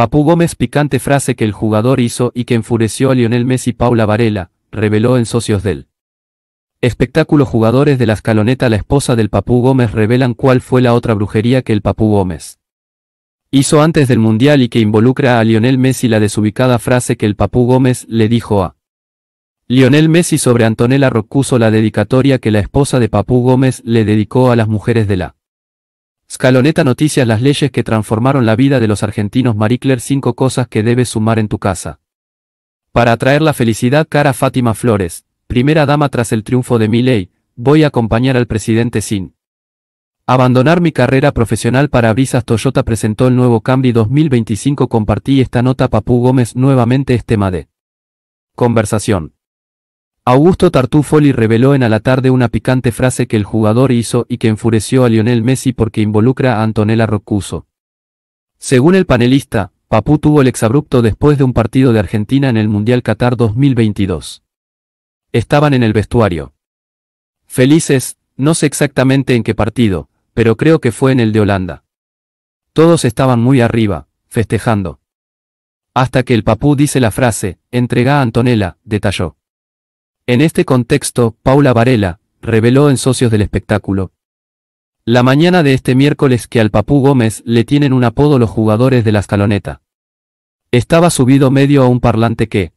Papu Gómez picante frase que el jugador hizo y que enfureció a Lionel Messi Paula Varela, reveló en socios del espectáculo jugadores de la escaloneta la esposa del Papu Gómez revelan cuál fue la otra brujería que el Papu Gómez hizo antes del Mundial y que involucra a Lionel Messi la desubicada frase que el Papu Gómez le dijo a Lionel Messi sobre Antonella Roccuso la dedicatoria que la esposa de Papu Gómez le dedicó a las mujeres de la Scaloneta Noticias Las leyes que transformaron la vida de los argentinos Maricler 5 cosas que debes sumar en tu casa. Para atraer la felicidad cara Fátima Flores, primera dama tras el triunfo de ley, voy a acompañar al presidente sin abandonar mi carrera profesional para brisas Toyota presentó el nuevo Camry 2025 compartí esta nota Papú Gómez nuevamente este tema de conversación. Augusto Tartufoli reveló en a la tarde una picante frase que el jugador hizo y que enfureció a Lionel Messi porque involucra a Antonella Roccuso. Según el panelista, Papú tuvo el exabrupto después de un partido de Argentina en el Mundial Qatar 2022. Estaban en el vestuario. Felices, no sé exactamente en qué partido, pero creo que fue en el de Holanda. Todos estaban muy arriba, festejando. Hasta que el Papú dice la frase, entrega a Antonella, detalló. En este contexto, Paula Varela, reveló en Socios del Espectáculo. La mañana de este miércoles que al Papú Gómez le tienen un apodo los jugadores de la escaloneta. Estaba subido medio a un parlante que,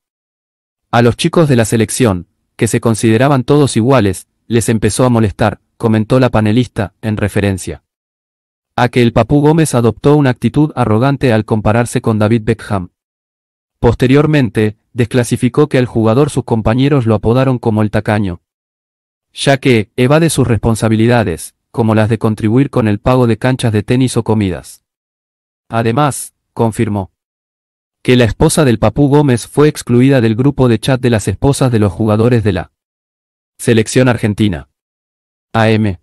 a los chicos de la selección, que se consideraban todos iguales, les empezó a molestar, comentó la panelista, en referencia a que el Papú Gómez adoptó una actitud arrogante al compararse con David Beckham. Posteriormente, desclasificó que al jugador sus compañeros lo apodaron como el tacaño. Ya que, evade sus responsabilidades, como las de contribuir con el pago de canchas de tenis o comidas. Además, confirmó que la esposa del Papú Gómez fue excluida del grupo de chat de las esposas de los jugadores de la selección argentina. AM